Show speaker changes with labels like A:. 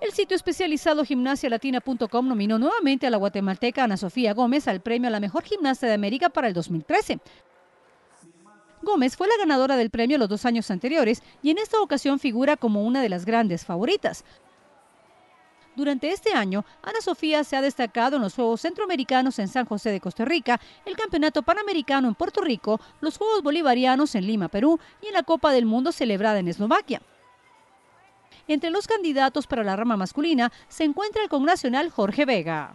A: El sitio especializado gimnasialatina.com nominó nuevamente a la guatemalteca Ana Sofía Gómez al premio a la mejor gimnasta de América para el 2013. Gómez fue la ganadora del premio los dos años anteriores y en esta ocasión figura como una de las grandes favoritas. Durante este año, Ana Sofía se ha destacado en los Juegos Centroamericanos en San José de Costa Rica, el Campeonato Panamericano en Puerto Rico, los Juegos Bolivarianos en Lima, Perú y en la Copa del Mundo celebrada en Eslovaquia. Entre los candidatos para la rama masculina se encuentra el connacional Jorge Vega.